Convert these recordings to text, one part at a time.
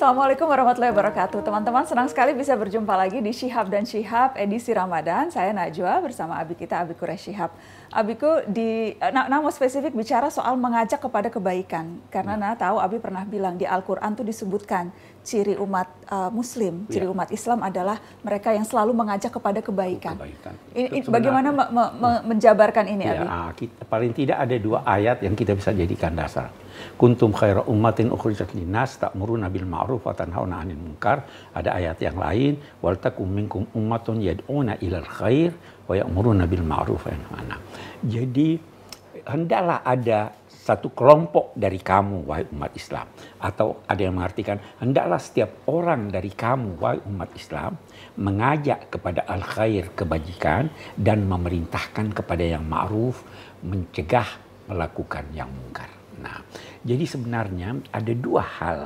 Assalamualaikum warahmatullahi wabarakatuh. Teman-teman senang sekali bisa berjumpa lagi di Shihab dan Shihab edisi Ramadan. Saya Najwa bersama abi kita Abi Quraish Shihab. Abiku di eh, nah, mau spesifik bicara soal mengajak kepada kebaikan karena nana ya. nah tahu Abi pernah bilang di Al-Qur'an tuh disebutkan ciri umat uh, Muslim, iya. ciri ya. umat Islam adalah mereka yang selalu mengajak kepada kebaikan. kebaikan. Ini, Itu bagaimana me, me, me, hmm. menjabarkan ini, ya, Abi? Ah, kita, paling tidak ada dua ayat yang kita bisa jadikan dasar. Kuntum khaira ummatin ukhrijat linnas ta'muruna bil ma'ruf wa tanhauna 'anil munkar. Ada ayat yang lain, wal takum minkum ummatun yad'una ilal khair wa ya'muruna bil ma'ruf wa yanhauna. Jadi hendaklah ada satu kelompok dari kamu, wahai umat Islam. Atau ada yang mengartikan, hendaklah setiap orang dari kamu, wahai umat Islam, mengajak kepada al-khair kebajikan dan memerintahkan kepada yang ma'ruf, mencegah melakukan yang mungkar. Nah, jadi sebenarnya ada dua hal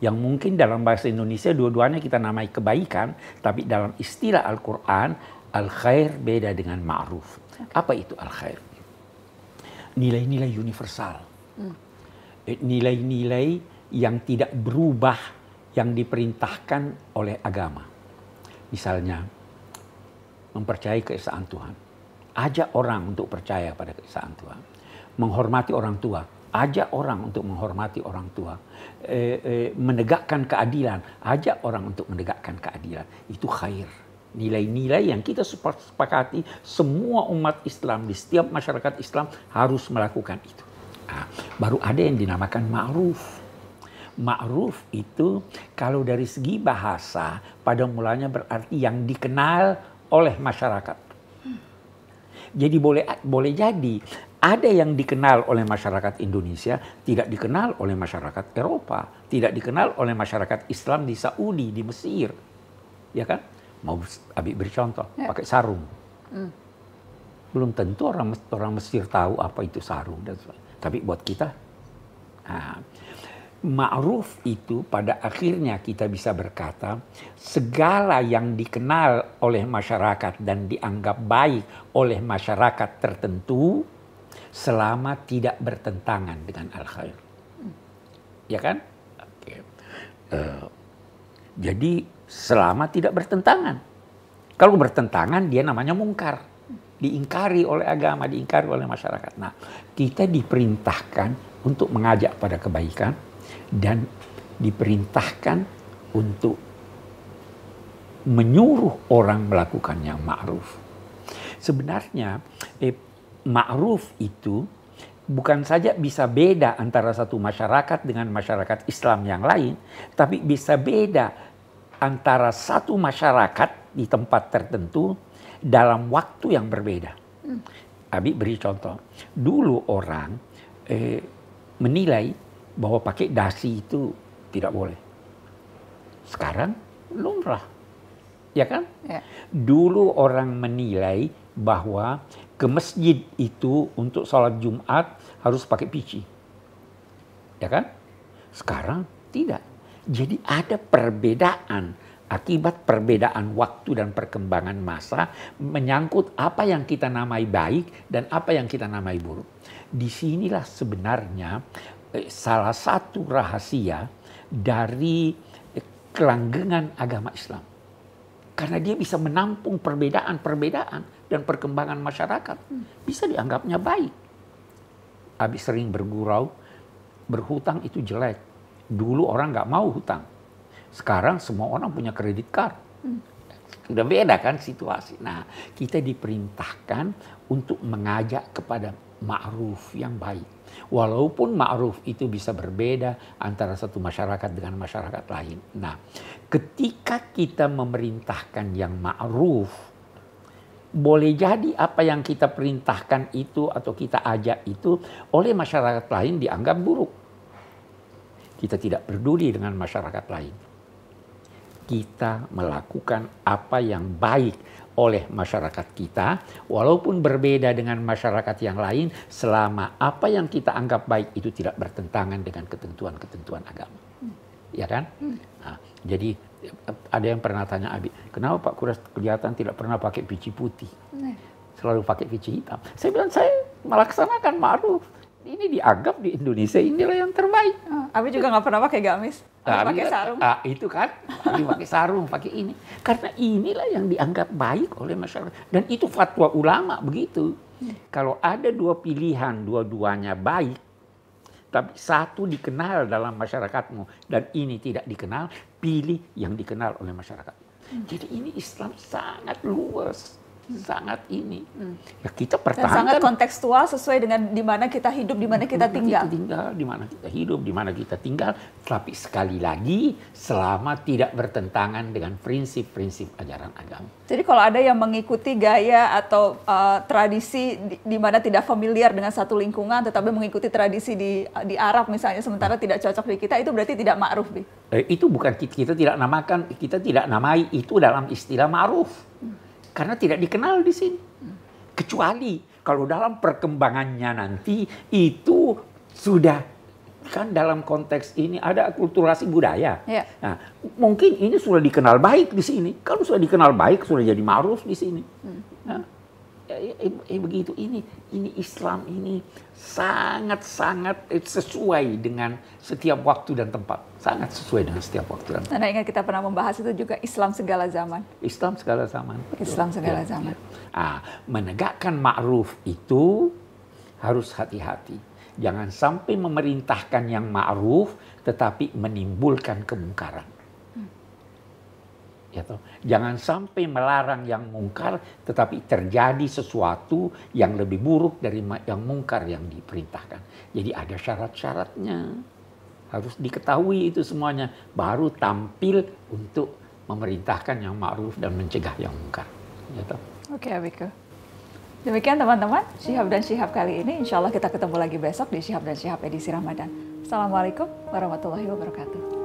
yang mungkin dalam bahasa Indonesia dua-duanya kita namai kebaikan, tapi dalam istilah Al-Quran, al-khair beda dengan ma'ruf. Apa itu al-khair? nilai-nilai universal. Hmm. Eh, nilai-nilai hmm. yang tidak berubah yang diperintahkan oleh agama. Misalnya, mempercayai keesaan Tuhan. Ajak orang untuk percaya pada keesaan Tuhan. Menghormati orang tua. Ajak orang untuk menghormati orang tua. E, e, menegakkan keadilan. Ajak orang untuk menegakkan keadilan. Itu khair nilai-nilai yang kita sepakati semua umat Islam di setiap masyarakat Islam harus melakukan itu. Nah, baru ada yang dinamakan ma'ruf. Ma'ruf itu kalau dari segi bahasa pada mulanya berarti yang dikenal oleh masyarakat. Jadi boleh boleh jadi ada yang dikenal oleh masyarakat Indonesia, tidak dikenal oleh masyarakat Eropa, tidak dikenal oleh masyarakat Islam di Saudi, di Mesir. Ya kan? mau Abi beri contoh ya. pakai sarung hmm. belum tentu orang orang Mesir tahu apa itu sarung dan tapi buat kita nah, ma'ruf itu pada akhirnya kita bisa berkata segala yang dikenal oleh masyarakat dan dianggap baik oleh masyarakat tertentu selama tidak bertentangan dengan al khair hmm. ya kan okay. uh, eh, jadi selama tidak bertentangan. Kalau bertentangan dia namanya mungkar. Diingkari oleh agama, diingkari oleh masyarakat. Nah, kita diperintahkan untuk mengajak pada kebaikan dan diperintahkan untuk menyuruh orang melakukan yang ma'ruf. Sebenarnya eh, ma'ruf itu bukan saja bisa beda antara satu masyarakat dengan masyarakat Islam yang lain, tapi bisa beda antara satu masyarakat di tempat tertentu dalam waktu yang berbeda. Hmm. Abi beri contoh. Dulu orang eh, menilai bahwa pakai dasi itu tidak boleh. Sekarang lumrah. Ya kan? Ya. Dulu orang menilai bahwa ke masjid itu untuk sholat Jumat harus pakai pici. Ya kan? Sekarang tidak jadi ada perbedaan akibat perbedaan waktu dan perkembangan masa menyangkut apa yang kita namai baik dan apa yang kita namai buruk. Disinilah sebenarnya eh, salah satu rahasia dari eh, kelanggengan agama Islam. Karena dia bisa menampung perbedaan-perbedaan dan perkembangan masyarakat. Bisa dianggapnya baik. Habis sering bergurau, berhutang itu jelek dulu orang nggak mau hutang. Sekarang semua orang punya kredit card. Hmm. Udah beda kan situasi. Nah, kita diperintahkan untuk mengajak kepada ma'ruf yang baik. Walaupun ma'ruf itu bisa berbeda antara satu masyarakat dengan masyarakat lain. Nah, ketika kita memerintahkan yang ma'ruf, boleh jadi apa yang kita perintahkan itu atau kita ajak itu oleh masyarakat lain dianggap buruk kita tidak peduli dengan masyarakat lain. Kita melakukan apa yang baik oleh masyarakat kita, walaupun berbeda dengan masyarakat yang lain, selama apa yang kita anggap baik itu tidak bertentangan dengan ketentuan-ketentuan agama. Ya kan? Nah, jadi ada yang pernah tanya Abi, kenapa Pak Kuras kelihatan tidak pernah pakai biji putih? Nah. Selalu pakai biji hitam. Saya bilang, saya melaksanakan ma'ruf ini dianggap di Indonesia inilah yang terbaik. Ah, Abi juga nggak pernah pakai gamis, nah, pakai sarung. Ah, itu kan, Abi pakai sarung, pakai ini. Karena inilah yang dianggap baik oleh masyarakat. Dan itu fatwa ulama begitu. Hmm. Kalau ada dua pilihan, dua-duanya baik, tapi satu dikenal dalam masyarakatmu dan ini tidak dikenal, pilih yang dikenal oleh masyarakat. Hmm. Jadi ini Islam sangat luas sangat ini. Hmm. Ya kita pertahankan. sangat kontekstual sesuai dengan di mana kita hidup, di mana kita tinggal. Kita tinggal, di mana kita hidup, di mana kita tinggal. Tapi sekali lagi selama tidak bertentangan dengan prinsip-prinsip ajaran agama. Jadi kalau ada yang mengikuti gaya atau uh, tradisi di, di mana tidak familiar dengan satu lingkungan, tetapi mengikuti tradisi di di Arab misalnya, sementara tidak cocok di kita, itu berarti tidak ma'ruf, Eh, itu bukan kita, kita tidak namakan, kita tidak namai itu dalam istilah ma'ruf. Hmm karena tidak dikenal di sini. Kecuali kalau dalam perkembangannya nanti itu sudah kan dalam konteks ini ada akulturasi budaya. Ya. Nah, mungkin ini sudah dikenal baik di sini. Kalau sudah dikenal baik sudah jadi maruf di sini. Hmm eh, eh, begitu ini ini Islam ini sangat-sangat eh, sesuai dengan setiap waktu dan tempat sangat sesuai dengan setiap waktu dan tempat. Nah, ingat kita pernah membahas itu juga Islam segala zaman. Islam segala zaman. Islam segala ya, zaman. Ya. Ah, menegakkan ma'ruf itu harus hati-hati. Jangan sampai memerintahkan yang ma'ruf tetapi menimbulkan kemungkaran. Gitu. Jangan sampai melarang yang mungkar, tetapi terjadi sesuatu yang lebih buruk dari yang mungkar yang diperintahkan. Jadi ada syarat-syaratnya. Harus diketahui itu semuanya, baru tampil untuk memerintahkan yang ma'ruf dan mencegah yang mungkar. Gitu. Oke, okay, Abiku. Demikian teman-teman, Syihab dan Syihab kali ini. Insya Allah kita ketemu lagi besok di Syihab dan Syihab edisi Ramadan. Assalamualaikum warahmatullahi wabarakatuh.